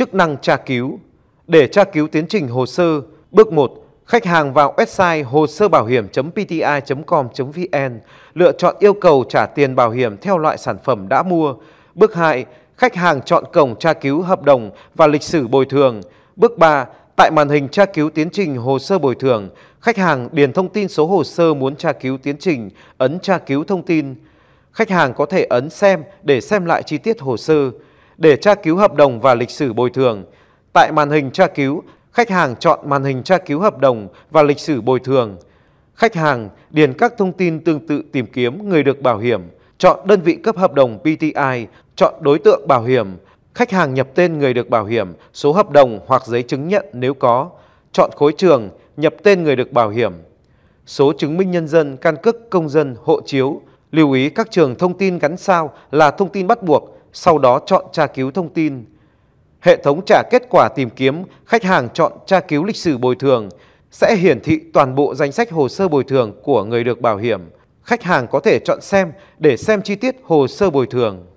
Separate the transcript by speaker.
Speaker 1: chức năng tra cứu. Để tra cứu tiến trình hồ sơ, bước 1, khách hàng vào website hồ sơ bảo hiểm.pti.com.vn, lựa chọn yêu cầu trả tiền bảo hiểm theo loại sản phẩm đã mua. Bước 2, khách hàng chọn cổng tra cứu hợp đồng và lịch sử bồi thường. Bước 3, tại màn hình tra cứu tiến trình hồ sơ bồi thường, khách hàng điền thông tin số hồ sơ muốn tra cứu tiến trình, ấn tra cứu thông tin. Khách hàng có thể ấn xem để xem lại chi tiết hồ sơ để tra cứu hợp đồng và lịch sử bồi thường. Tại màn hình tra cứu, khách hàng chọn màn hình tra cứu hợp đồng và lịch sử bồi thường. Khách hàng điền các thông tin tương tự tìm kiếm người được bảo hiểm, chọn đơn vị cấp hợp đồng PTI, chọn đối tượng bảo hiểm, khách hàng nhập tên người được bảo hiểm, số hợp đồng hoặc giấy chứng nhận nếu có, chọn khối trường, nhập tên người được bảo hiểm, số chứng minh nhân dân, căn cước công dân, hộ chiếu. Lưu ý các trường thông tin gắn sao là thông tin bắt buộc, sau đó chọn tra cứu thông tin. Hệ thống trả kết quả tìm kiếm, khách hàng chọn tra cứu lịch sử bồi thường sẽ hiển thị toàn bộ danh sách hồ sơ bồi thường của người được bảo hiểm. Khách hàng có thể chọn xem để xem chi tiết hồ sơ bồi thường.